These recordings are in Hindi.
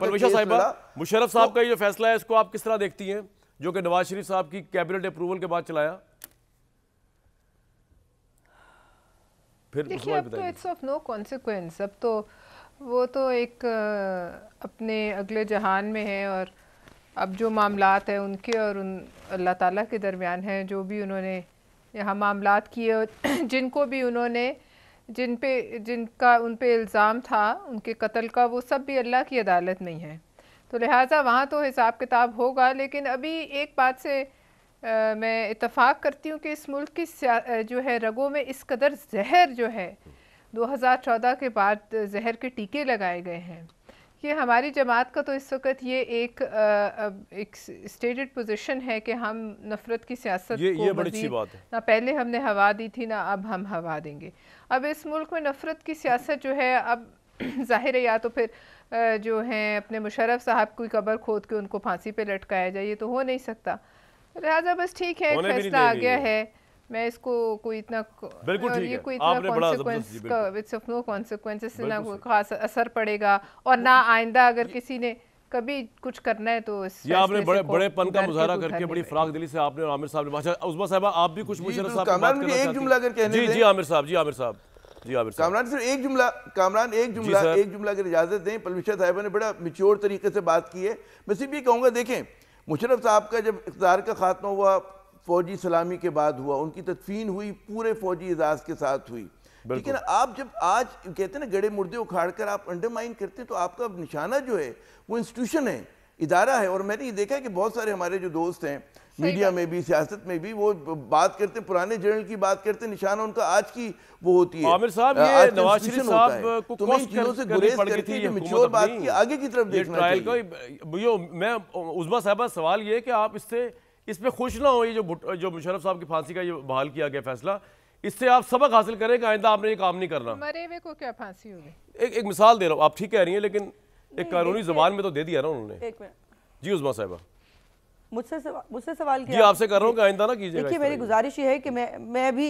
परमेश्वर तो साहिबा मुशरफ साहब तो- का ये जो फैसला है इसको आप किस तरह देखती हैं जो कि नवाज शरीफ साहब की कैबिनेट अप्रूवल के बाद चलाया फिर देखिए अब तो इट्स ऑफ नो कॉन्सिक्वेंस अब तो वो तो एक अपने अगले जहान में है और अब जो मामला हैं उनके और उन अल्लाह ताला के दरमियान हैं जो भी उन्होंने यहाँ मामला किए जिनको भी उन्होंने जिन पे जिनका उन पे इल्ज़ाम था उनके कत्ल का वो सब भी अल्लाह की अदालत में ही है तो लिहाजा वहाँ तो हिसाब किताब होगा लेकिन अभी एक बात से आ, मैं इतफ़ाक़ करती हूँ कि इस मुल्क की जो है रगों में इस कदर जहर जो है 2014 के बाद जहर के टीके लगाए गए हैं कि हमारी जमात का तो इस वक्त ये एक एक स्टेटेड पोजीशन है कि हम नफरत की सियासत ये, को ये बड़ी बात है ना पहले हमने हवा दी थी ना अब हम हवा देंगे अब इस मुल्क में नफ़रत की सियासत जो है अब ज़ाहिर है या तो फिर जो हैं अपने मुशरफ साहब की कबर खोद के उनको फांसी पे लटकाया जाए ये तो हो नहीं सकता लिहाजा बस ठीक है फैसला आ गया है मैं इसको कोई इतना बिल्कुल ये कोई इतना consequence it's of no consequences ना कोई खास असर पड़ेगा और ना आइंदा अगर किसी ने कभी कुछ करना है तो इस या आपने बड़े बड़ेपन का मुजाहरा करके बड़ी फ्राक दिली से आपने और आमिर साहब ने अच्छा उस्मा साहब आप भी कुछ मुशरफ तो साहब एक जुमला करके कहने जी जी आमिर साहब जी आमिर साहब जी आमिर कामरान सिर्फ एक जुमला कामरान एक जुमला एक जुमला की इजाज़त दें पलविशा साहब ने बड़ा मिच्योर तरीके से बात की है मैं सिर्फ ये कहूँगा देखें मुशरफ साहब का जब इकदार का खात्मा हुआ फौजी सलामी के बाद हुआ उनकी तदफीन हुई पूरे फौजी एजाज़ के साथ हुई ठीक है ना आप जब आज कहते हैं ना गड़े मुर्दे उखाड़ कर आप अंडरमाइन करते हैं तो आपका निशाना जो है वो इंस्टीट्यूशन है इदारा है और मैंने ये देखा है कि बहुत सारे हमारे जो दोस्त हैं मीडिया में भी सियासत में भी वो बात करते हैं पुराने जर्नल की बात करते हैं निशाना उनका आज की वो होती है आमिर साहब ये नवाज शरीफ साहब को तो इन चीजों से गुरेज करके जो मेच्योर बात की आगे की तरफ देखना चाहिए ये मैं उजमा साहबा सवाल ये है कि आप इससे इस पर खुश ना हो ये जो जो मुशरफ साहब की फांसी का ये बहाल किया गया फैसला इससे आप सबक हासिल करें कि आइंदा आपने ये काम नहीं करना मरे हुए को क्या फांसी होगी एक एक मिसाल दे रहा हूँ आप ठीक कह रही हैं लेकिन एक कानूनी जबान में तो दे दिया ना उन्होंने जी उजमा साहबा मुझसे मुझसे सवाल किया आपसे कर रहा हूँ कि आइंदा ना कीजिए देखिए मेरी गुजारिश ये है कि मैं मैं भी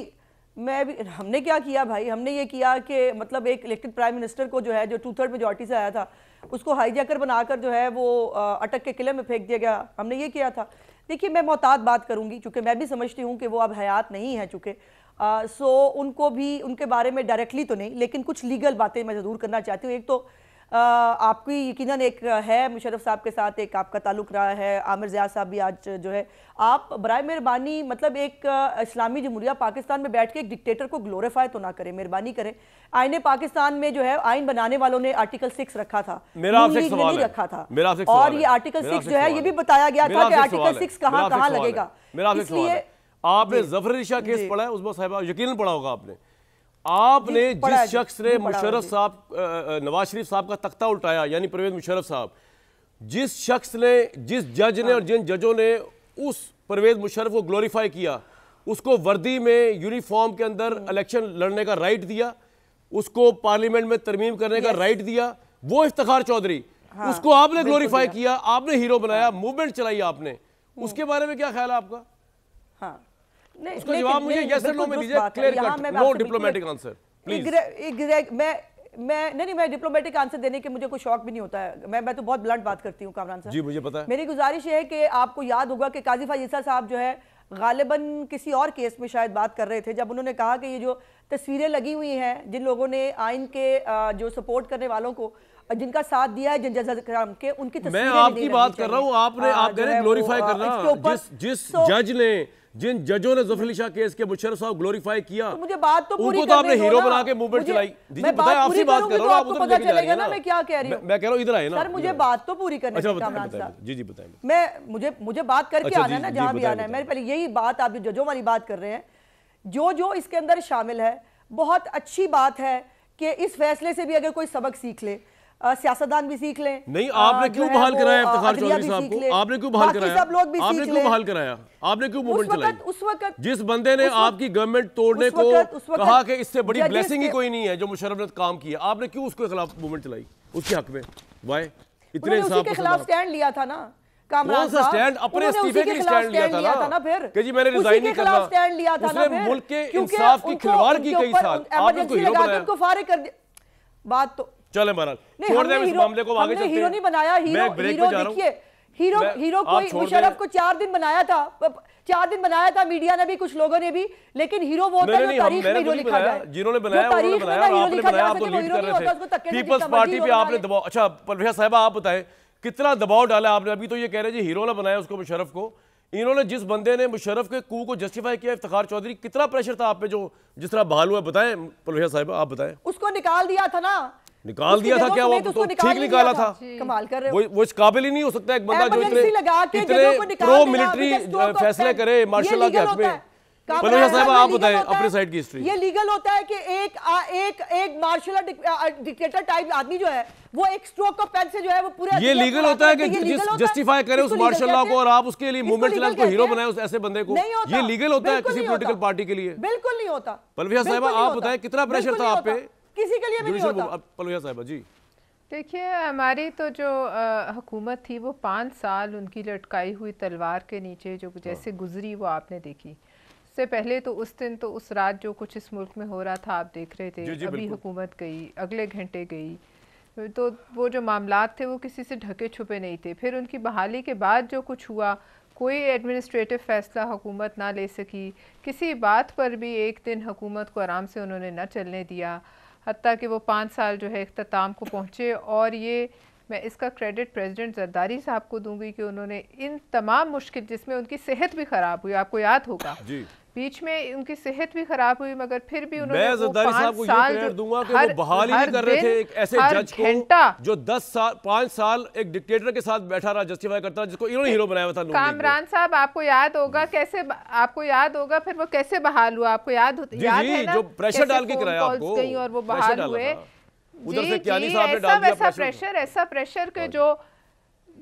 मैं भी हमने क्या किया भाई हमने ये किया कि मतलब एक इलेक्टेड प्राइम मिनिस्टर को जो है जो टू थर्ड मेजोरिटी से आया था उसको हाईजैकर बनाकर जो है वो अटक के किले में फेंक दिया गया हमने ये किया था देखिए मैं मोहतात बात करूंगी चूँकि मैं भी समझती हूँ कि वो अब हयात नहीं है चूँकि सो uh, so, उनको भी उनके बारे में डायरेक्टली तो नहीं लेकिन कुछ लीगल बातें मैं ज़रूर करना चाहती हूँ एक तो uh, आपकी यकीनन एक है मुशरफ साहब के साथ एक आपका ताल्लुक रहा है आमिर जया साहब भी आज जो है आप बर मेहरबानी मतलब एक इस्लामी जमहूरिया पाकिस्तान में बैठ के एक डिक्टेटर को ग्लोरीफाई तो ना करें मेहरबानी करें आईने पाकिस्तान में जो है आइन बनाने वालों ने आर्टिकल सिक्स रखा था मेरा नहीं रखा था और ये आर्टिकल सिक्स जो है ये भी बताया गया था कि आर्टिकल सिक्स कहाँ कहाँ लगेगा इसलिए आपने जफर रिशा केस पढ़ा है उसमें साहब यकीन पढ़ा होगा आपने आपने जिस शख्स ने मुशरफ साहब नवाज शरीफ साहब का तख्ता उल्टाया यानी परवेज मुशरफ साहब जिस शख्स ने जिस जज ने हाँ। और जिन जजों ने उस परवेज मुशरफ को ग्लोरीफाई किया उसको वर्दी में यूनिफॉर्म के अंदर इलेक्शन हाँ। लड़ने का राइट दिया उसको पार्लियामेंट में तरमीम करने का राइट दिया वो इफ्तार चौधरी हाँ, उसको आपने ग्लोरीफाई किया आपने हीरो बनाया मूवमेंट हाँ। चलाई आपने हम्म। उसके बारे में क्या ख्याल है आपका हाँ उसका जवाब मुझे यस नो में दीजिए clear cut no diplomatic answer please मैं मैं नहीं नहीं मैं डिप्लोमेटिक आंसर देने के मुझे कोई शौक भी नहीं होता है मैं मैं तो बहुत ब्लंट बात करती हूँ कामरान साहब जी मुझे पता है मेरी गुजारिश है कि आपको याद होगा कि काजी फाजीसा साहब जो है गालिबन किसी और केस में शायद बात कर रहे थे जब उन्होंने कहा कि ये जो तस्वीरें लगी हुई हैं जिन लोगों ने आइन के जो सपोर्ट करने वालों को जिनका साथ दिया है जिन जनजाम के उनकी मैं आपकी बात कर रहा हूँ आपने आप कह रहे ग्लोरीफाई करना जिस जिस जज ने जिन जजों ने जफर शाह केस के मुशरफ साहब ग्लोरीफाई किया तो मुझे बात तो पूरी उनको तो आपने हीरो बना के मूवमेंट चलाई मैं बात आपसे बात कर रहा तो हूं पता चलेगा ना मैं क्या कह रही हूं मैं कह रहा हूं इधर आए ना सर मुझे बात तो पूरी करने अच्छा जी जी बताइए मैं मुझे मुझे बात करके अच्छा, आना है ना जहां भी आना है मेरे पहले यही बात आप जजों वाली बात कर रहे हैं जो जो इसके अंदर शामिल है बहुत अच्छी बात है कि इस फैसले से भी अगर कोई सबक सीख ले सियासतदान भी सीख लें नहीं आपने क्यों बहाल कराया इफ्तिखार आपने क्यों बहाल कराया सब लोग भी आपने क्यों बहाल कराया आपने क्यों मूवमेंट चलाया उस वक्त जिस बंदे ने आपकी गवर्नमेंट तोड़ने को कहा कि इससे बड़ी ब्लेसिंग ही कोई नहीं है जो मुशरफ ने काम किया आपने क्यों उसके खिलाफ मूवमेंट चलाई उसके हक में वाई इतने के खिलाफ स्टैंड लिया था ना कामरान साहब स्टैंड अपने इस्तीफे के स्टैंड लिया था ना, फिर कि जी मैंने रिजाइन नहीं करना स्टैंड लिया था मुल्क के इंसाफ की खिलवाड़ की कई साल आपने हीरो बनाया उनको फारिग कर दिया बात तो चले छोड़ दें इस मामले को आगे चलते हैं हीरो नहीं बनाया हीरो देखिए हीरो हीरो कोई मुशरफ को चार दिन बनाया था चार दिन बनाया था मीडिया ने भी कुछ लोगों ने भी लेकिन हीरो वो जो तारीख में हीरो लिखा जाए जिन्होंने बनाया तो आपने तो पीपल्स पार्टी आपने अच्छा परवेश साहब आप बताएं कितना दबाव डाला आपने अभी तो ये कह रहे जी हीरो ने बनाया उसको मुशरफ को इन्होंने जिस बंदे ने मुशरफ के कू को जस्टिफाई किया इफ्तार चौधरी कितना प्रेशर था आप पे जो जिस तरह बहाल हुआ बताएं पलोहिया साहब आप बताएं उसको निकाल दिया था ना निकाल दिया था क्या वो तो, तो ठीक निकाला था कमाल कर रहे वो वो इस काबिल ही नहीं हो सकता एक बंदा जो इतने इतने प्रो मिलिट्री तो तो फैसले करे मार्शल लॉ के हक में पॉलिटिकल पार्टी के लिए बिल्कुल नहीं होता पलविया साहब आप कितना प्रेशर था आप पे किसी के लिए पलविया साहब जी देखिए हमारी तो जो हुकूमत थी वो पाँच साल उनकी लटकाई हुई तलवार के नीचे जो हाँ। जैसे गुजरी वो आपने देखी से पहले तो उस दिन तो उस रात जो कुछ इस मुल्क में हो रहा था आप देख रहे थे जी जी अभी हुकूमत गई अगले घंटे गई तो वो जो मामला थे वो किसी से ढके छुपे नहीं थे फिर उनकी बहाली के बाद जो कुछ हुआ कोई एडमिनिस्ट्रेटिव फ़ैसला हुकूमत ना ले सकी किसी बात पर भी एक दिन हुकूमत को आराम से उन्होंने ना चलने दिया हती कि वो पाँच साल जो है अख्ताम को पहुँचे और ये मैं इसका क्रेडिट प्रेसिडेंट जरदारी साहब को दूंगी कि उन्होंने इन तमाम मुश्किल जिसमें उनकी सेहत भी ख़राब हुई आपको याद होगा जी बीच में उनकी सेहत भी खराब हुई मगर फिर भी उन्होंने मैं जरदारी साहब को ये क्रेडिट दूंगा कि वो बहाली नहीं कर रहे थे एक ऐसे जज को जो दस साल पांच साल एक डिक्टेटर के साथ बैठा रहा जस्टिफाई करता रहा जिसको इन्होंने हीरो बनाया था कामरान साहब आपको याद होगा हम्म। कैसे आपको याद होगा फिर वो कैसे बहाल हुआ आपको याद याद है जो प्रेशर डाल के कराया और वो बहाल हुए जी जी ऐसा वैसा प्रेशर ऐसा प्रेशर के हाँ जो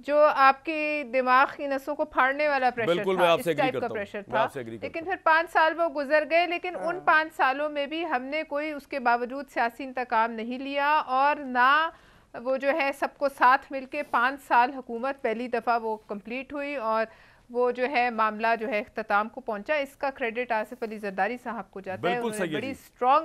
जो आपकी दिमाग की नसों को फाड़ने वाला प्रेशर बिल्कुल था, मैं आपसे एग्री करता प्रेशर था लेकिन फिर पाँच साल वो गुजर गए लेकिन उन हाँ। पाँच सालों में भी हमने कोई उसके बावजूद सियासी इंतकाम नहीं लिया और ना वो जो है सबको साथ मिलके पाँच साल हुकूमत पहली दफ़ा वो कंप्लीट हुई और वो जो है मामला जो है अख्ताम को पहुंचा इसका क्रेडिट आसिफ अली जरदारी साहब को जाता है बड़ी स्ट्रॉन्ग